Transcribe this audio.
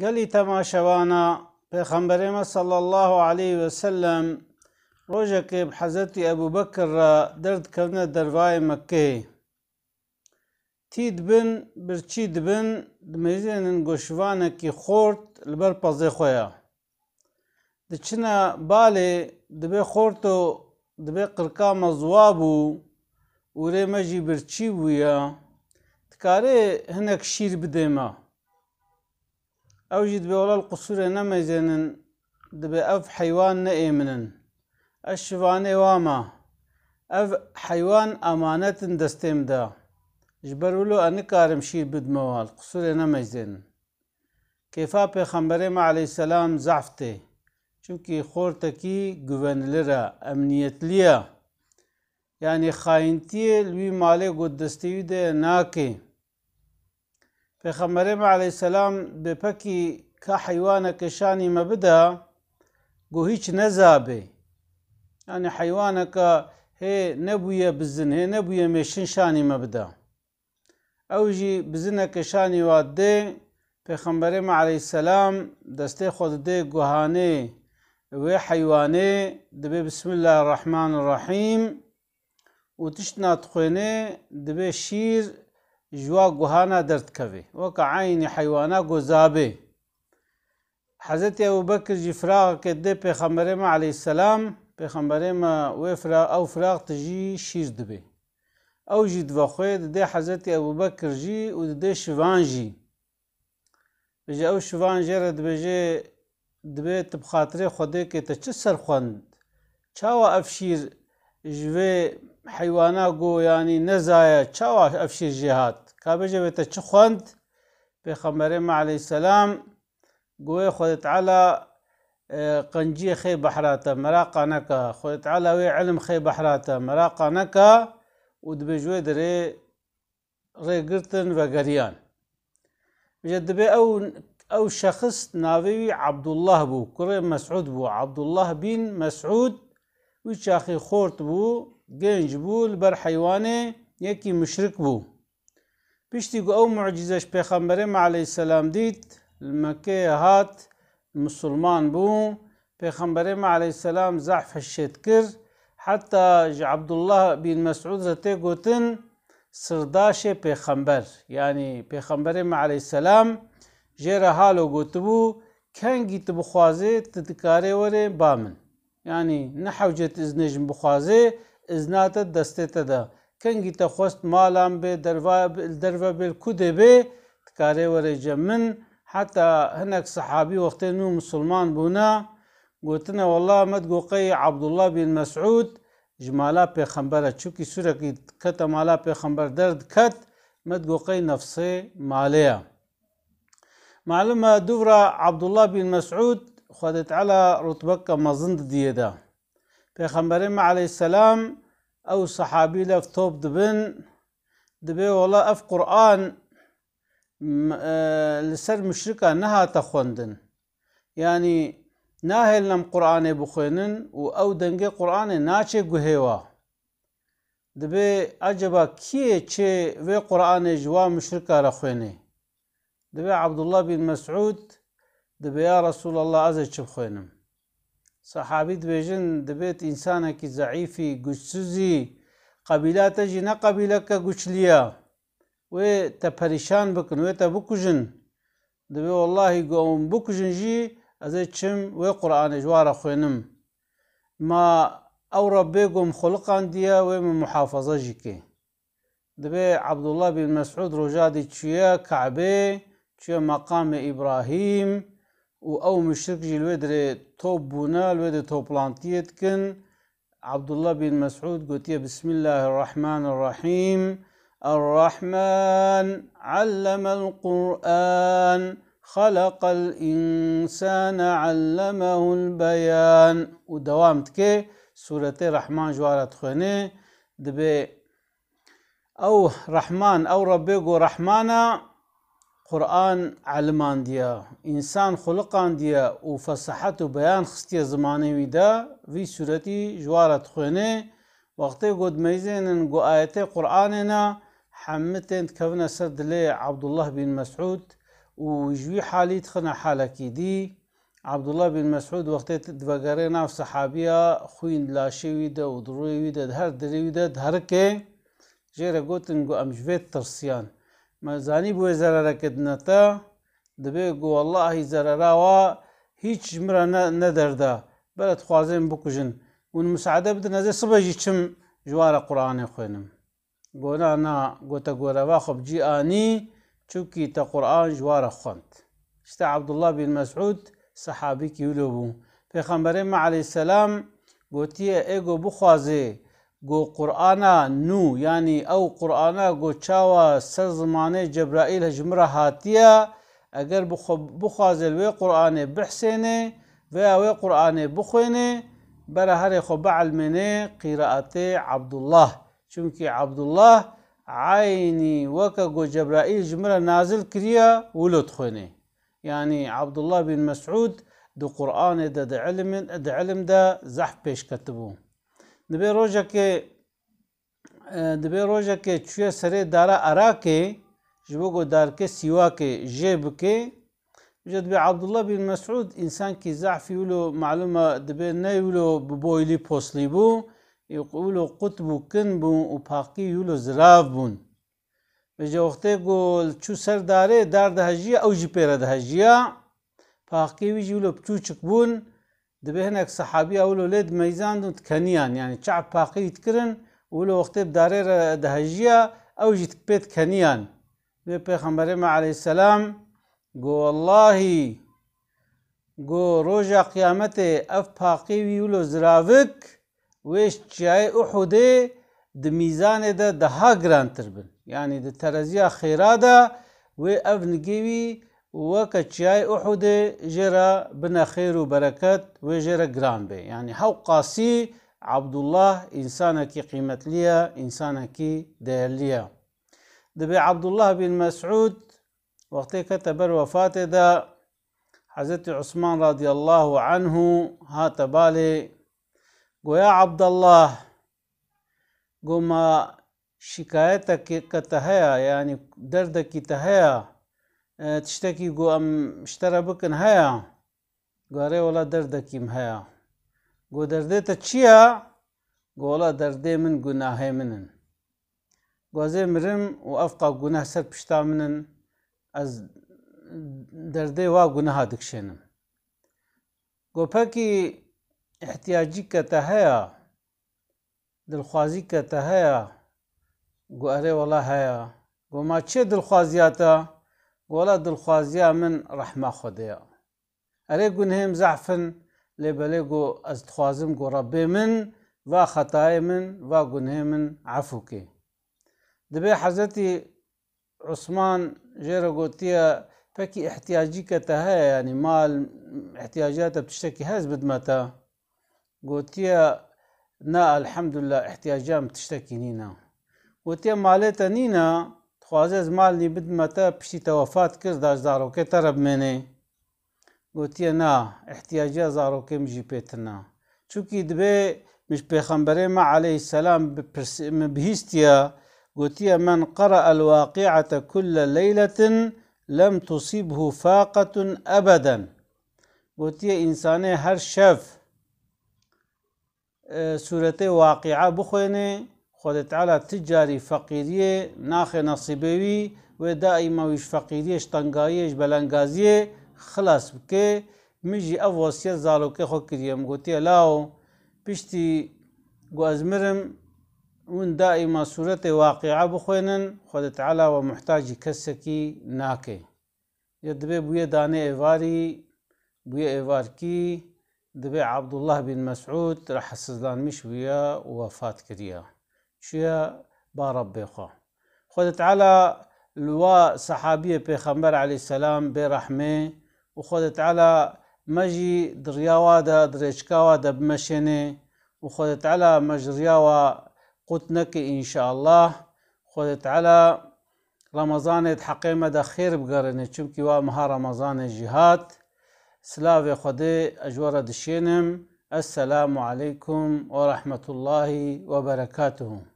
گەلی تەماشەوانە پێخەمبەرێمە سەڵ الله عليه وسلم ڕۆژێکی حەزەتی ئەبوو بەکرە دەردکەونە دەروای مەکەی تی دبن برچی دبن دمێژێنن گۆشوانێکی خۆرد لەبەر پەزێ خۆیە دچنە بالێ دبێ خۆرت و دبێ قرکا مەزوا بوو ورێ مەژی برچی بووە تکارێ هەنێک شیر بدێمە اوجد بولا القصور نمزن دبي اف حيوان نئمن الشفان واما اف حيوان أمانة دستم دا جبرولو أن كارم شي موال قصور نمزن كيفا پیغمبر ما عليه السلام زعفته چونکی خورتکی گوونلرا امنیتلیه یعنی يعني خاینتی لوی مالي گودستیوی ده ناکه Peygamberim aleyhisselam bi pekî ka heywanek şanî me bide guhî çi nezabe yani heywaneka hê nebûye bizin hê nebûye mêşin şanî me bide ew jî bizineke şanî wa dê Peyxemberê me aleyhisselam destê xwe didê guhanê wê heywanê dibe bismillahi rahman rahîm û tişt natixwênê dibe şîr ژوا گوهانە دەردکەوێ وەکە عینی حیوانە گۆزابێ حەزت ئەوبەکر جی فراغەکە دێ پێخەمبەرێمە عەلی سەسلام پێخەمبەرێمە وێفرا ئەو فراغ تژی شیر دبێ ئەو ژی دووەخۆێ دێ حەزەتی ئەوبەکرژی و دێ شوانژی بژە ئەو شوان ژێرە دبێژێ دبێت بخاترێ خودێکێتە چ سەرخواند چاوە ئەفشیر جوێ حیوانا گۆیانی نەزایە چاواش ئەفشیر ژێهات کابژەوێتە چه خوند ما السلام پێخەمەرێ معلەی سەسلام گوێ خۆتعالا بحراتا اه، مراقا بەحراتە مەراقانەکە خۆتعالا وێ علم خێ بەحراتە مەراقانەکە و دبێژێ گرتن و بەگەریان بژە دەبێ ئەو ئەو شەخص ناوێوی عبدله بوو کوڕێ مەسعود بوو عبدله بین مسعود او شاخی خورد بوو گەنج بوو بەر حیوانێ یەکی مشرک بوو پشتی گو ئەو معجزەش پێخەمبەرێ معلەی سەسلام دیت مەکێ هات مسلمان بوو پێخەمبەرێ معلەی سەسلام زەحفە شێت کرد حتا عبدله بین مەسعود زەتێ گوتن سرداشێ پێخەمبەر ینی پێخەمبەرێ معلەی سەسلام ژێرە هاڵۆ گوتبوو کەنگی تو بخوازێ تدکارێ وەرێ با من ینی نه حوجت از نژم bixwazê ez nate destê te de kengî te xwest malan bê derve bê kudê bê dikarê werêce min heta hinek sehabî wextê nû musulman bûne gotine wella me goqeyê Abdullah bin Mesud ji mala pêxembere çûkî surekî dikete mala pêxember der diket me goqey nefsê malê ye. Malum me duvra Abdullah bin Mesud خدا رتبك ما زند مزند دا پیغمبر ما علیه السلام او صحابی لف توب دبن دبی والله اف قرآن اه، لسر مشرکه نها تخوندن يعني ناهل نم قرآن بخوينن و او دنگه قرآن ناچه گوهوا دبي عجبا کیه چه و قرآن جوا مشرکه رخوینه عبد عبدالله بن مسعود دبي يا رسول الله ازي چب خوينم صحابي دبيجن دبيت انسانك ضعيفي گوشسوزي قبيله تجي نه قبيله كا گوشليا وي تا پريشان بكن وي تا بكوجن دبي والله قوم بكوجن جي از چم وي قران جوار خوينم ما او ربي قوم خلقان ديا و من محافظه جيكي دبي عبد الله بن مسعود رجادي تشيا كعبه تشيا مقام ابراهيم و ئەو مشرکی لێ درێ تۆپ توب لێ دە تۆپڵانتیت کن عبدله بین مەسعود گوتیە بسم الله الرحمن الرحيم الرحمن علم القرآن خلق الإنسان علمه البيان ودوامت كي سورة الرحمن جوارة خويني دبي أو رحمن أو ربي رحمانا قرآن علمان ديا انسان خلقان ديا و بيان و زمانه ويدا في سورة جوارة صورتی وقته قد ميزين ان قو آيات قرآننا حمتين تكونا سد لي عبد الله بن مسعود وجوي حالي تخنا حالك دي عبد الله بن مسعود وقت في صحابية خوين لا ودروي ويدا دهر دريدة دهركي جيرا قوتن قو أمجفيت ترسيان بو مەزانی بۆیە تا دەبێ گو الله واللهی و هیچ مرە نەدەردا بەرە خوازێن بکوژن ون مسعدە بدن ئەزێ سبەژی چم ژوارە قرآن خوێنم گۆنا نا گۆتە گۆرەوا خبجی ئانی چووکی تا قرآن ژوارە خوند شتا عبدالله بن مەسعود سەحابیکی ولو بوو پێخەمبەرێ مە عليهەی سەسلام گوتیە ئێگۆ بخوازێ گو قرآن نو یعنی او قرآن گۆ چاوا سەر زمانەی جەبرائیل هەژمرە هاتیە ئەگەر بخوازێ وێ قورآانێ بحسێنێ وێ ئەوێ قورآانێ بخوێنێ بەرە هەرێ خۆ بەعلمێنێ قیرەعاتێ عبدله چونکی عبدله عینی وەکە گۆ جەبرائیل ژمرە نازل کریە ولت خوێنێ یعنی عبدله بن مسعود دو قرآن دا دا علم دا علمدا پیش کتبون دبێ ڕۆژێکێ دەبێ ڕۆژێکێ کوێ سەرێ دارە عراکێ ji bo godarke sîwakê jê bike ji dibe Abdullah bin Mesud insankî zafî wilo maluma dibe ne wilo bi boylî poslî bû wilo qut bû kin bûn û paqî wilo zirav bûn ji wextê gol çû serdarê dar dihejiya ew jî pêre dihejiya paqî wî jî wilo çûçik bûn دبهنك صحابي أول ولد ميزان دو تكنيان يعني شعب باقي يتكرن ولو وقت بدارير دهجية أو جيت بيت كنيان بيغمبر عليه السلام قو والله گو روژا قیامت اف پاقی ویولو زراوک ویش چای احوده د میزان ده ده ها گرانتر بن یعنی د ترزیا خیرا ده وی اف نگیوی تشاي أحد جرا بنا خير وبركات وجرا جران بي يعني هاو قاسي عبد الله إنسانك قيمت ليا إنسانك دير ليا دبي عبد الله بن مسعود وقت كتب الوفاة دا حضرت عثمان رضي الله عنه هات بالي يا عبد الله قوما ما شکایت يعني ہے یعنی تشتێکی گو ئەم شتەرە بکن هەیە گوارێ وڵا دەردەکیم هەیە گۆ دەردێتە چییە گۆڵا دەردێ من گوناهێ منن گوازێ مرم و ئەفقا گونا سەر پشتا منن ئەس دەردێ وا گونەها دکشێنم گۆپەکی احتیاجی کەتە هەیە دڵخوازی کەتە هەیە گوارێ وڵا هەیە گۆما چێ دڵخوازیاتە ولا دڵخوازیە من رحمة خۆدەیە ئەرێ گونهێم زعفن لێ أزدخوازم قو ربي من وا خەتای من وا گونهێ من عفوكي دبي حزتي عثمان جيرا قوتيا فكي احتياجي كتها يعني ینی مال احتیاجاتە پشتێکی هەز بدمەتە گوتیە نا لله احتیاجام تشتێکی نينا قوتيا مالێتە نينا خوازه خوازە زمالی بدمەتە پشتی توافات کرد داش دارو که ترب منه زارۆکە تەرە بمێنێ گوتیە نا احتیاجە زارۆکەم ژی پێتنا چووکی دبێ مش پێخەمبەرێ ما عليهەی السلام بهیستە گوتیە من قرأ الواقعة کل ليلة لم تصیبه فاقة أبدا گوتیە ئینسانێ هر شف اه، سوورەتەی واقعه بخوێنێ خۆدە تعالا تجاری ناخ ناخێ و دائما دائیمەویش فەقیریش تەنگاییش بەلەنگازیە خلاص بکێ مژی ئەو وەسیە زارۆکە خود کردیم گوتیە لاو پشتی گوازمرم اون دائما صورت واقعا بخوینن خود بخوێنن خۆدە تعالاوە محتاجی کەسێکی ناکێ یە دەبێ بویە دانێ ئێواری بویە ئێوارکی دەبێ عبدله بین مەسعود رە حەسزدان میش بویە وفات کردە چیە با ڕبێخوا خۆدت على لوا سەحابیە پێخەمبەر علی سەسلام بێڕەحمێ و خۆدت على مەژی دڕیاوادا درێچکاوە دەبمەشێنێ و خۆدت على مەژریاوە قوت نەکە ئینشاءله خۆدت على ڕەمەزانێت حەقێمەدا خير بگەڕێنێ چونکی ومها رمضان الجهات سلاف يا خدي أجور دشينم السلام عليكم ورحمة الله وبركاته